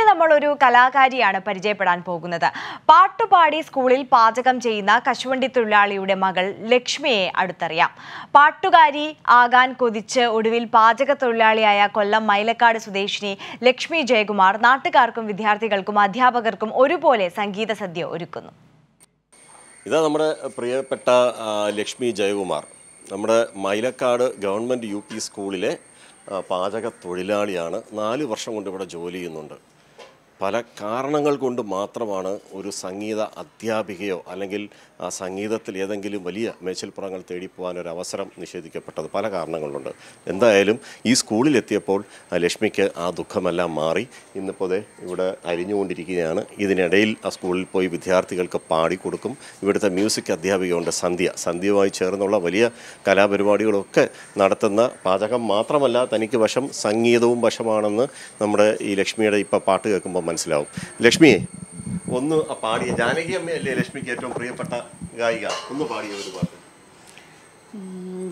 ഇന്ന് നമ്മൾ ഒരു കലാകാരിയാണ് പരിചയപ്പെടാൻ പോകുന്നത് പാട്ടുപാടി സ്കൂളിൽ പാചകം ചെയ്യുന്ന കശുവണ്ടി തൊഴിലാളിയുടെ മകൾ ലക്ഷ്മിയെ അടുത്തറിയാം പാട്ടുകാരി ആകാൻ കൊതിച്ച് ഒടുവിൽ പാചക തൊഴിലാളിയായ കൊല്ലം മൈലക്കാട് സ്വദേശിനി ലക്ഷ്മി ജയകുമാർ നാട്ടുകാർക്കും വിദ്യാർത്ഥികൾക്കും അധ്യാപകർക്കും ഒരുപോലെ സംഗീത സദ്യ ഒരുക്കുന്നു ഇതാ നമ്മുടെ പ്രിയപ്പെട്ട ലക്ഷ്മി ജയകുമാർ നമ്മുടെ മൈലക്കാട് ഗവൺമെൻറ് യു സ്കൂളിലെ പാചക തൊഴിലാളിയാണ് നാല് വർഷം കൊണ്ട് ഇവിടെ ജോലി ചെയ്യുന്നുണ്ട് പല കാരണങ്ങൾ കൊണ്ട് മാത്രമാണ് ഒരു സംഗീത അധ്യാപികയോ അല്ലെങ്കിൽ ആ സംഗീതത്തിൽ ഏതെങ്കിലും വലിയ മേച്ചിൽപ്പുറങ്ങൾ തേടിപ്പോകാനൊരു അവസരം നിഷേധിക്കപ്പെട്ടത് പല കാരണങ്ങളുണ്ട് എന്തായാലും ഈ സ്കൂളിലെത്തിയപ്പോൾ ലക്ഷ്മിക്ക് ആ ദുഃഖമെല്ലാം മാറി ഇന്നിപ്പോൾ ഇവിടെ അരിഞ്ഞുകൊണ്ടിരിക്കുകയാണ് ഇതിനിടയിൽ ആ സ്കൂളിൽ പോയി വിദ്യാർത്ഥികൾക്ക് പാടിക്കൊടുക്കും ഇവിടുത്തെ മ്യൂസിക് അധ്യാപികയുണ്ട് സന്ധ്യ സന്ധ്യയുമായി ചേർന്നുള്ള വലിയ കലാപരിപാടികളൊക്കെ നടത്തുന്ന പാചകം മാത്രമല്ല തനിക്ക് വശം സംഗീതവും വശമാണെന്ന് നമ്മുടെ ഈ ലക്ഷ്മിയുടെ ഇപ്പോൾ പാട്ട് കേൾക്കുമ്പോൾ മനസ്സിലാവും ലക്ഷ്മിയെ ഒന്ന് പാടിയ ജാനകി അമ്മയല്ലേ ലക്ഷ്മിക്ക് ഏറ്റവും പ്രിയപ്പെട്ട ഗായിക ഒന്ന് പാടിയ ഒരു പാട്ട്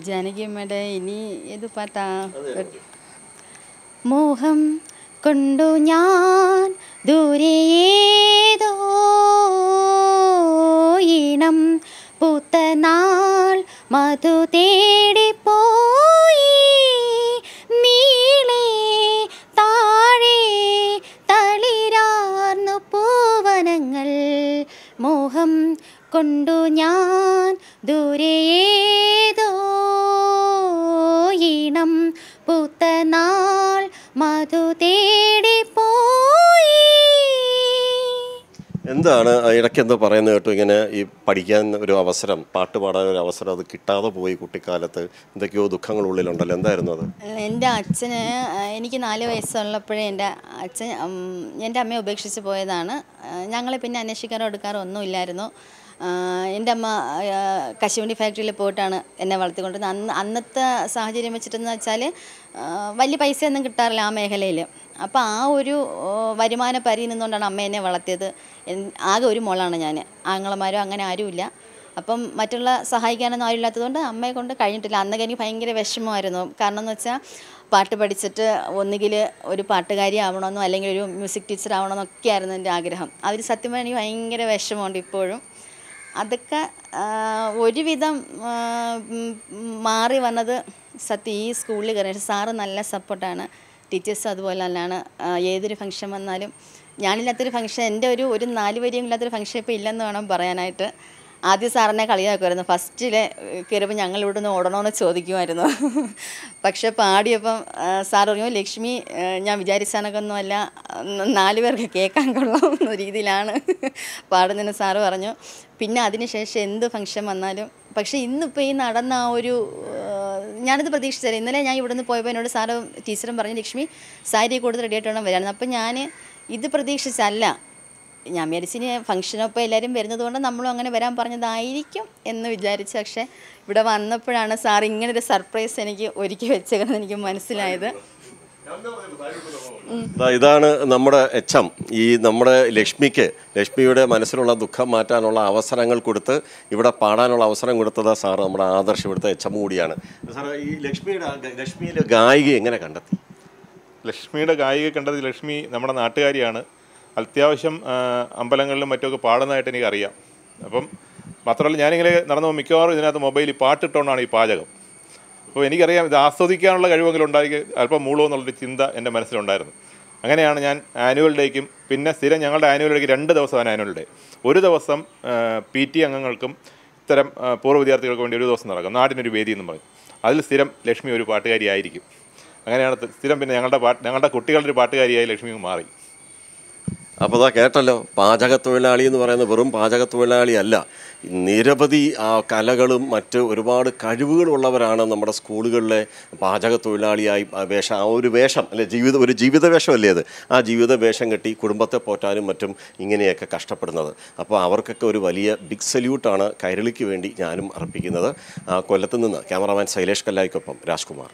ജാനകി അമ്മയുടെ ഇനി ഏത് പാട്ടാ മോഹം കൊണ്ടു ഞാൻ ദൂരേതോ ഇണം പൂത്തനാൾ മധുതേ കൊണ്ടു ഞാൻ ദൂരെയേതോ ഈണം പുത്തനാൾ മധു പോയി എന്താണ് ഇടയ്ക്ക് എന്തോ പറയുന്നത് കേട്ടോ ഇങ്ങനെ ഈ പഠിക്കാൻ ഒരു അവസരം പാട്ട് പാടാൻ ഒരു അവസരം അത് കിട്ടാതെ പോയി കുട്ടിക്കാലത്ത് എന്തൊക്കെയോ ദുഃഖങ്ങൾ ഉള്ളിലുണ്ടല്ലോ എന്തായിരുന്നു അത് എൻ്റെ അച്ഛന് എനിക്ക് നാല് വയസ്സുള്ളപ്പോഴേ എൻ്റെ അച്ഛൻ എൻ്റെ അമ്മയെ ഉപേക്ഷിച്ച് പോയതാണ് ഞങ്ങൾ പിന്നെ അന്വേഷിക്കാറോ എടുക്കാറോ ഒന്നും ഇല്ലായിരുന്നു എൻ്റെ അമ്മ കശുവണ്ടി ഫാക്ടറിയിൽ പോയിട്ടാണ് എന്നെ വളർത്തിക്കൊണ്ടത് അന്ന് അന്നത്തെ സാഹചര്യം വെച്ചിട്ടെന്ന് വെച്ചാൽ വലിയ പൈസയൊന്നും കിട്ടാറില്ല ആ മേഖലയിൽ അപ്പോൾ ആ ഒരു വരുമാന പരി നിന്നുകൊണ്ടാണ് അമ്മ എന്നെ വളർത്തിയത് ആകെ ഒരു മോളാണ് ഞാൻ ആങ്ങളമാരോ അങ്ങനെ ആരുമില്ല അപ്പം മറ്റുള്ള സഹായിക്കാനൊന്നും ആരുമില്ലാത്തതുകൊണ്ട് അമ്മയെ കൊണ്ട് കഴിഞ്ഞിട്ടില്ല അന്നൊക്കെ എനിക്ക് ഭയങ്കര വിഷമമായിരുന്നു കാരണം എന്ന് വെച്ചാൽ പാട്ട് പഠിച്ചിട്ട് ഒന്നുകിൽ ഒരു പാട്ടുകാരി ആവണമെന്നോ അല്ലെങ്കിൽ ഒരു മ്യൂസിക് ടീച്ചർ ആവണമെന്നൊക്കെയായിരുന്നു എൻ്റെ ആഗ്രഹം അവർ സത്യം പറഞ്ഞാൽ എനിക്ക് ഭയങ്കര വിഷമമുണ്ട് ഇപ്പോഴും അതൊക്കെ ഒരുവിധം മാറി വന്നത് സത്യം ഈ സ്കൂളിൽ കയറി സാറ് നല്ല സപ്പോർട്ടാണ് ടീച്ചേഴ്സും അതുപോലെ തന്നെയാണ് ഏതൊരു ഫംഗ്ഷൻ വന്നാലും ഞാനില്ലാത്തൊരു ഫംഗ്ഷൻ എൻ്റെ ഒരു ഒരു നാല് വരിയും ഇല്ലാത്തൊരു ഫംഗ്ഷൻ ഇപ്പോൾ ഇല്ലെന്ന് വേണം പറയാനായിട്ട് ആദ്യം സാറിനെ കളിയാക്കുമായിരുന്നു ഫസ്റ്റിലെ കയറിയപ്പോൾ ഞങ്ങൾ ഇവിടെ നിന്ന് ഓടണമെന്ന് ചോദിക്കുമായിരുന്നു പക്ഷെ പാടിയപ്പം സാർ പറഞ്ഞു ലക്ഷ്മി ഞാൻ വിചാരിച്ചാനൊക്കൊന്നുമല്ല നാല് പേർക്ക് കേൾക്കാൻ എന്ന രീതിയിലാണ് പാടുന്നതിന് സാറ് പറഞ്ഞു പിന്നെ അതിനുശേഷം എന്ത് ഫംഗ്ഷൻ വന്നാലും പക്ഷേ ഇന്നിപ്പോൾ ഈ നടന്ന ആ ഒരു ഞാനിത് പ്രതീക്ഷിച്ചത് ഇന്നലെ ഞാൻ ഇവിടുന്ന് പോയപ്പോൾ എന്നോട് സാറ് ടീച്ചറും പറഞ്ഞു ലക്ഷ്മി സാരി കൂടുതൽ ആയിട്ട് വേണം വരാൻ അപ്പം ഞാൻ ഇത് പ്രതീക്ഷിച്ചല്ല ഞാൻ വിചാരിച്ചിന് ഫംഗ്ഷനൊപ്പം എല്ലാവരും വരുന്നത് കൊണ്ട് നമ്മളും അങ്ങനെ വരാൻ പറഞ്ഞതായിരിക്കും എന്ന് വിചാരിച്ചു പക്ഷേ ഇവിടെ വന്നപ്പോഴാണ് സാർ ഇങ്ങനൊരു സർപ്രൈസ് എനിക്ക് ഒരുക്കി വെച്ചതെന്ന് എനിക്ക് മനസ്സിലായത് ഇതാണ് നമ്മുടെ എച്ച് എം ഈ നമ്മുടെ ലക്ഷ്മിക്ക് ലക്ഷ്മിയുടെ മനസ്സിലുള്ള ദുഃഖം മാറ്റാനുള്ള അവസരങ്ങൾ കൊടുത്ത് ഇവിടെ പാടാനുള്ള അവസരം കൊടുത്തത് സാർ നമ്മുടെ ആദർശം ഇവിടുത്തെ എച്ച് എം കൂടിയാണ് സാർ ഈ ലക്ഷ്മിയുടെ ലക്ഷ്മിയിലെ ഗായിക എങ്ങനെ കണ്ടെത്തി ലക്ഷ്മിയുടെ ഗായിക കണ്ടത് ലക്ഷ്മി നമ്മുടെ നാട്ടുകാരിയാണ് അത്യാവശ്യം അമ്പലങ്ങളിലും മറ്റുമൊക്കെ പാടുന്നതായിട്ട് എനിക്കറിയാം അപ്പം മാത്രമല്ല ഞാനിങ്ങനെ നടന്നു മിക്കവാറും ഇതിനകത്ത് മൊബൈലിൽ പാട്ടിട്ടുകൊണ്ടാണ് ഈ പാചകം അപ്പോൾ എനിക്കറിയാം ഇത് ആസ്വദിക്കാനുള്ള കഴിവെങ്കിലും ഉണ്ടായി അല്പം മൂളോ എന്നുള്ളൊരു ചിന്ത എൻ്റെ മനസ്സിലുണ്ടായിരുന്നു അങ്ങനെയാണ് ഞാൻ ആനുവൽ ഡേക്കും പിന്നെ സ്ഥിരം ഞങ്ങളുടെ ആനുവൽ ഡേക്ക് രണ്ട് ദിവസമാണ് ആനുവൽ ഡേ ഒരു ദിവസം പി ടി അംഗങ്ങൾക്കും ഇത്തരം പൂർവ്വ വിദ്യാർത്ഥികൾക്ക് വേണ്ടി ഒരു ദിവസം നടക്കും നാടിനൊരു വേദി എന്ന് പറയും അതിൽ സ്ഥിരം ലക്ഷ്മി ഒരു പാട്ടുകാരിയായിരിക്കും അങ്ങനെയാണ് സ്ഥിരം പിന്നെ ഞങ്ങളുടെ പാട്ട് ഞങ്ങളുടെ കുട്ടികളുടെ ഒരു പാട്ടുകാരിയായി ലക്ഷ്മി മാറി അപ്പോൾ അതാ കേട്ടല്ലോ തൊഴിലാളി എന്ന് പറയുന്നത് വെറും തൊഴിലാളി അല്ല നിരവധി കലകളും മറ്റ് ഒരുപാട് കഴിവുകളുള്ളവരാണ് നമ്മുടെ സ്കൂളുകളിലെ പാചകത്തൊഴിലാളിയായി വേഷം ആ ഒരു വേഷം അല്ലെ ജീവിത ഒരു ജീവിത വേഷമല്ലേ അത് ആ ജീവിത വേഷം കെട്ടി കുടുംബത്തെ പോറ്റാനും മറ്റും ഇങ്ങനെയൊക്കെ കഷ്ടപ്പെടുന്നത് അപ്പോൾ അവർക്കൊക്കെ ഒരു വലിയ ബിഗ് സല്യൂട്ടാണ് കൈരളിക്ക് വേണ്ടി ഞാനും അർപ്പിക്കുന്നത് കൊല്ലത്ത് നിന്ന് ക്യാമറാമാൻ ശൈലേഷ് കല്ലായിക്കൊപ്പം രാജ്കുമാർ